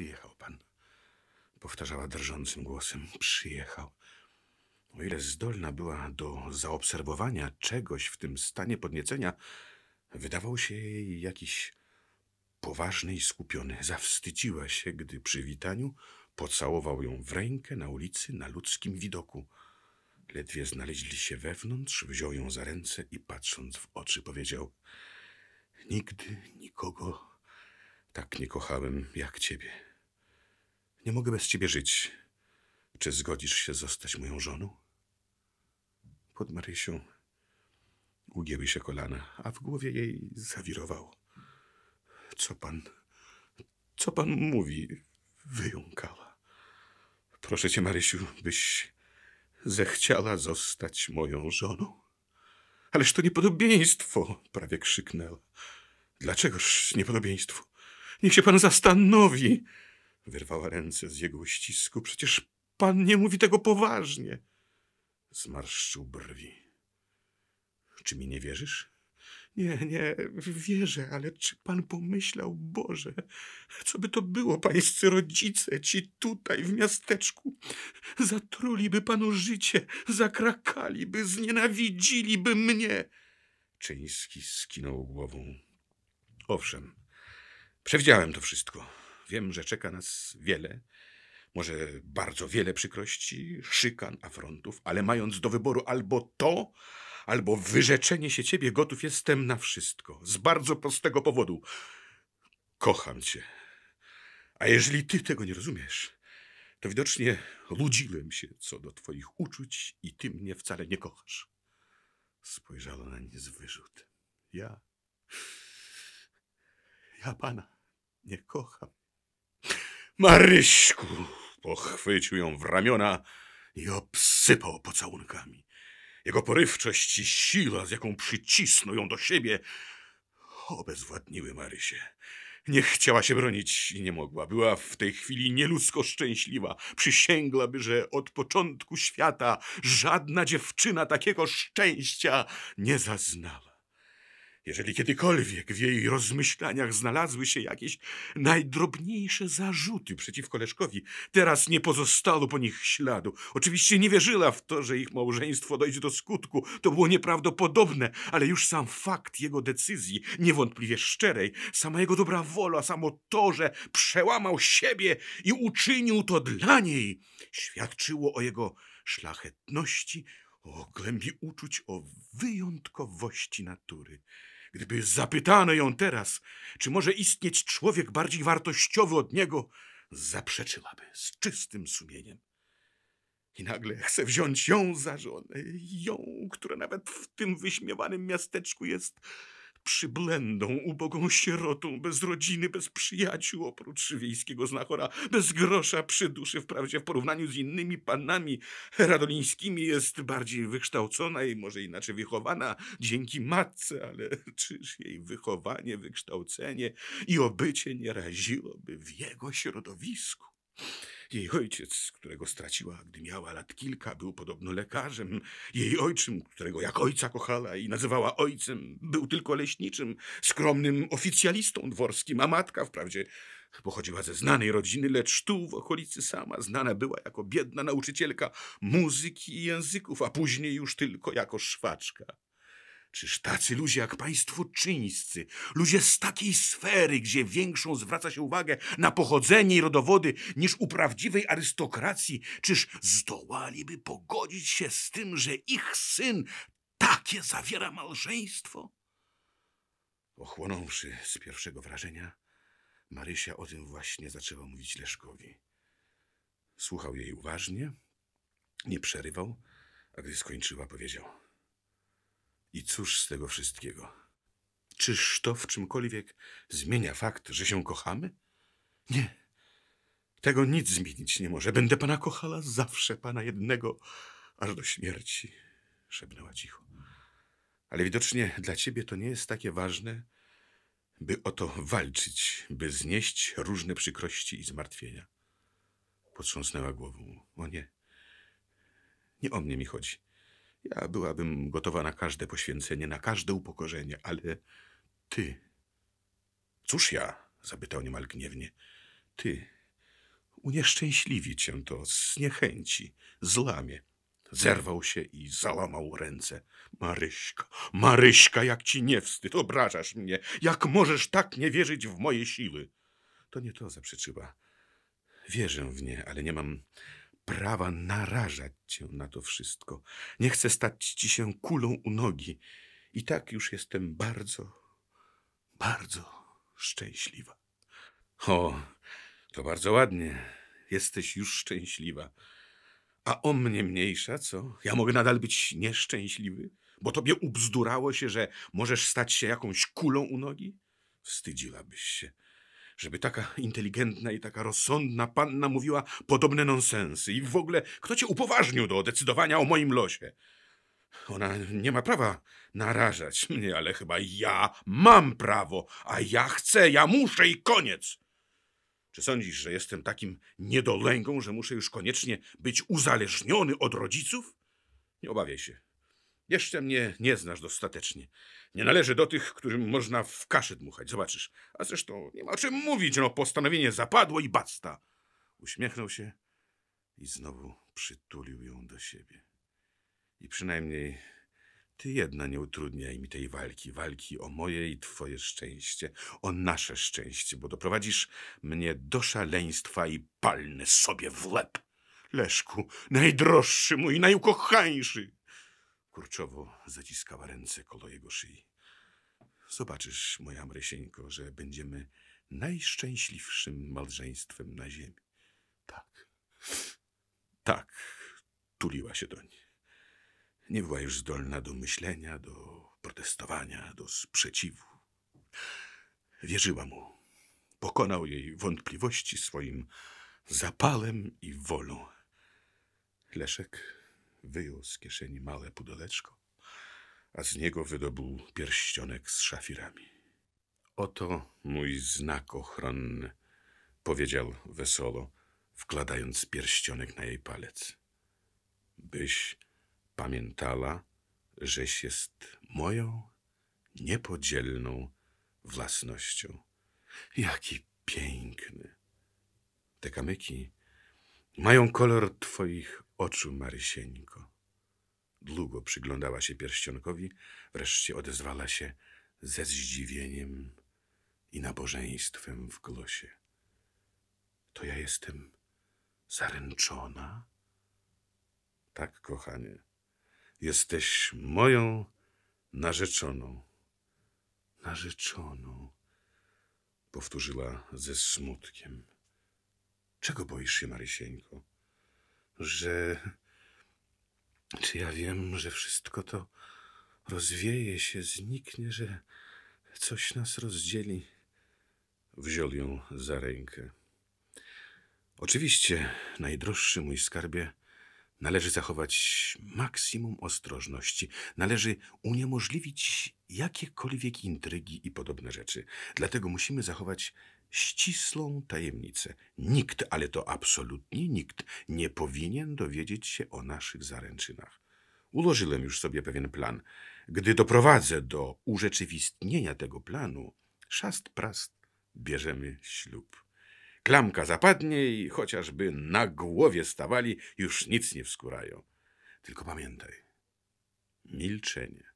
Przyjechał pan. Powtarzała drżącym głosem. Przyjechał. O ile zdolna była do zaobserwowania czegoś w tym stanie podniecenia, wydawał się jej jakiś poważny i skupiony. Zawstydziła się, gdy przy witaniu pocałował ją w rękę na ulicy na ludzkim widoku. Ledwie znaleźli się wewnątrz, wziął ją za ręce i patrząc w oczy powiedział: Nigdy nikogo tak nie kochałem jak ciebie. Nie mogę bez ciebie żyć. Czy zgodzisz się zostać moją żoną? Pod Marysią ugięły się kolana, a w głowie jej zawirowało. Co pan, co pan mówi? Wyjąkała. Proszę cię, Marysiu, byś zechciała zostać moją żoną. Ależ to niepodobieństwo! prawie krzyknęła. Dlaczegoż niepodobieństwo? Niech się pan zastanowi! Wyrwała ręce z jego ścisku. Przecież pan nie mówi tego poważnie. Zmarszczył brwi. Czy mi nie wierzysz? Nie, nie, wierzę, ale czy pan pomyślał, Boże, co by to było, pańscy rodzice, ci tutaj w miasteczku? Zatruliby panu życie, zakrakaliby, znienawidziliby mnie. Czyński skinął głową. Owszem, przewidziałem to wszystko. Wiem, że czeka nas wiele, może bardzo wiele przykrości, szykan, afrontów, ale mając do wyboru albo to, albo wyrzeczenie się ciebie, gotów jestem na wszystko. Z bardzo prostego powodu. Kocham cię. A jeżeli ty tego nie rozumiesz, to widocznie ludziłem się co do twoich uczuć i ty mnie wcale nie kochasz. Spojrzała na mnie z wyrzutem. Ja. Ja pana nie kocham. Maryśku! Pochwycił ją w ramiona i obsypał pocałunkami. Jego porywczość i siła, z jaką przycisnął ją do siebie, obezwładniły Marysię. Nie chciała się bronić i nie mogła. Była w tej chwili nieludzko szczęśliwa. Przysięglaby, że od początku świata żadna dziewczyna takiego szczęścia nie zaznała. Jeżeli kiedykolwiek w jej rozmyślaniach znalazły się jakieś najdrobniejsze zarzuty przeciwko Leszkowi, teraz nie pozostało po nich śladu. Oczywiście nie wierzyła w to, że ich małżeństwo dojdzie do skutku. To było nieprawdopodobne, ale już sam fakt jego decyzji, niewątpliwie szczerej, sama jego dobra wola, samo to, że przełamał siebie i uczynił to dla niej, świadczyło o jego szlachetności, o głębi uczuć, o wyjątkowości natury. Gdyby zapytano ją teraz, czy może istnieć człowiek bardziej wartościowy od niego, zaprzeczyłaby z czystym sumieniem. I nagle chce wziąć ją za żonę, ją, która nawet w tym wyśmiewanym miasteczku jest przyblędą, ubogą sierotą, bez rodziny, bez przyjaciół, oprócz wiejskiego znachora, bez grosza przy duszy. Wprawdzie w porównaniu z innymi panami radolińskimi jest bardziej wykształcona i może inaczej wychowana dzięki matce, ale czyż jej wychowanie, wykształcenie i obycie nie raziłoby w jego środowisku? Jej ojciec, którego straciła, gdy miała lat kilka, był podobno lekarzem. Jej ojczym, którego jak ojca kochała i nazywała ojcem, był tylko leśniczym, skromnym oficjalistą dworskim, a matka wprawdzie pochodziła ze znanej rodziny, lecz tu w okolicy sama znana była jako biedna nauczycielka muzyki i języków, a później już tylko jako szwaczka. Czyż tacy ludzie jak państwo czyńscy, ludzie z takiej sfery, gdzie większą zwraca się uwagę na pochodzenie i rodowody niż u prawdziwej arystokracji, czyż zdołaliby pogodzić się z tym, że ich syn takie zawiera małżeństwo? Ochłonąwszy z pierwszego wrażenia, Marysia o tym właśnie zaczęła mówić Leszkowi. Słuchał jej uważnie, nie przerywał, a gdy skończyła, powiedział – i cóż z tego wszystkiego? Czyż to w czymkolwiek zmienia fakt, że się kochamy? Nie. Tego nic zmienić nie może. Będę pana kochała zawsze, pana jednego, aż do śmierci, szepnęła cicho. Ale widocznie dla ciebie to nie jest takie ważne, by o to walczyć, by znieść różne przykrości i zmartwienia. Potrząsnęła głową. O nie, nie o mnie mi chodzi. Ja byłabym gotowa na każde poświęcenie, na każde upokorzenie, ale ty. Cóż ja? zapytał niemal gniewnie. Ty. Unieszczęśliwi cię to, zniechęci, złamie. Zerwał się i załamał ręce. Maryśka, Maryśka, jak ci nie wstyd, obrażasz mnie. Jak możesz tak nie wierzyć w moje siły? To nie to zaprzeczyła. Wierzę w nie, ale nie mam prawa narażać cię na to wszystko. Nie chcę stać ci się kulą u nogi. I tak już jestem bardzo, bardzo szczęśliwa. O, to bardzo ładnie. Jesteś już szczęśliwa. A o mnie mniejsza, co? Ja mogę nadal być nieszczęśliwy? Bo tobie ubzdurało się, że możesz stać się jakąś kulą u nogi? Wstydziłabyś się żeby taka inteligentna i taka rozsądna panna mówiła podobne nonsensy. I w ogóle, kto cię upoważnił do decydowania o moim losie? Ona nie ma prawa narażać mnie, ale chyba ja mam prawo, a ja chcę, ja muszę i koniec. Czy sądzisz, że jestem takim niedolęgą, że muszę już koniecznie być uzależniony od rodziców? Nie obawiaj się. Jeszcze mnie nie znasz dostatecznie. Nie należy do tych, którym można w kasze dmuchać, zobaczysz. A zresztą nie ma o czym mówić, no postanowienie zapadło i basta. Uśmiechnął się i znowu przytulił ją do siebie. I przynajmniej ty jedna nie utrudniaj mi tej walki, walki o moje i twoje szczęście, o nasze szczęście, bo doprowadzisz mnie do szaleństwa i palnę sobie w łeb. Leszku, najdroższy mój, najukochańszy! Kurczowo zaciskała ręce koło jego szyi. Zobaczysz, moja Mrysieńko, że będziemy najszczęśliwszym małżeństwem na ziemi. Tak. Tak, tuliła się doń. Nie była już zdolna do myślenia, do protestowania, do sprzeciwu. Wierzyła mu. Pokonał jej wątpliwości swoim zapalem i wolą. Leszek wyjął z kieszeni małe pudeleczko, a z niego wydobył pierścionek z szafirami. Oto mój znak ochronny, powiedział wesoło, wkładając pierścionek na jej palec. Byś pamiętała, żeś jest moją niepodzielną własnością. Jaki piękny! Te kamyki mają kolor twoich oczu Marysieńko. Długo przyglądała się pierścionkowi, wreszcie odezwała się ze zdziwieniem i nabożeństwem w głosie. To ja jestem zaręczona? Tak, kochanie, jesteś moją narzeczoną. Narzeczoną, powtórzyła ze smutkiem. Czego boisz się, Marysieńko? że. Czy ja wiem, że wszystko to rozwieje się, zniknie, że coś nas rozdzieli? Wziął ją za rękę. Oczywiście, najdroższy mój skarbie, należy zachować maksimum ostrożności, należy uniemożliwić jakiekolwiek intrygi i podobne rzeczy. Dlatego musimy zachować ścisłą tajemnicę. Nikt, ale to absolutnie nikt, nie powinien dowiedzieć się o naszych zaręczynach. Ułożyłem już sobie pewien plan. Gdy doprowadzę do urzeczywistnienia tego planu, szast prast bierzemy ślub. Klamka zapadnie i chociażby na głowie stawali, już nic nie wskurają. Tylko pamiętaj, milczenie